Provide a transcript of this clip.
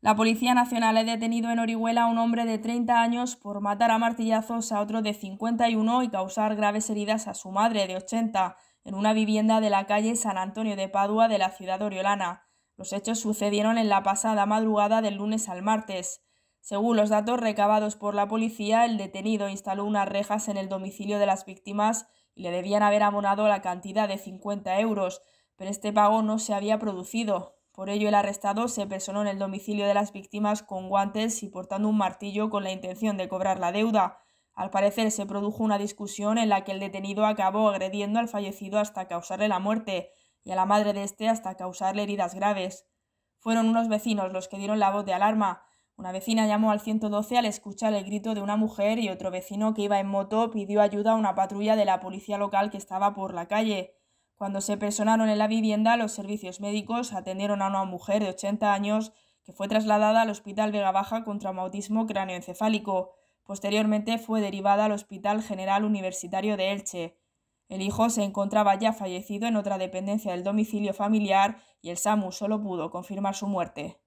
La Policía Nacional ha detenido en Orihuela a un hombre de 30 años por matar a martillazos a otro de 51 y causar graves heridas a su madre de 80 en una vivienda de la calle San Antonio de Padua de la ciudad oriolana. Los hechos sucedieron en la pasada madrugada del lunes al martes. Según los datos recabados por la policía, el detenido instaló unas rejas en el domicilio de las víctimas y le debían haber abonado la cantidad de 50 euros, pero este pago no se había producido. Por ello, el arrestado se personó en el domicilio de las víctimas con guantes y portando un martillo con la intención de cobrar la deuda. Al parecer se produjo una discusión en la que el detenido acabó agrediendo al fallecido hasta causarle la muerte y a la madre de este hasta causarle heridas graves. Fueron unos vecinos los que dieron la voz de alarma. Una vecina llamó al 112 al escuchar el grito de una mujer y otro vecino que iba en moto pidió ayuda a una patrulla de la policía local que estaba por la calle. Cuando se personaron en la vivienda, los servicios médicos atendieron a una mujer de 80 años que fue trasladada al Hospital Vega Baja con traumatismo cráneoencefálico. Posteriormente fue derivada al Hospital General Universitario de Elche. El hijo se encontraba ya fallecido en otra dependencia del domicilio familiar y el SAMU solo pudo confirmar su muerte.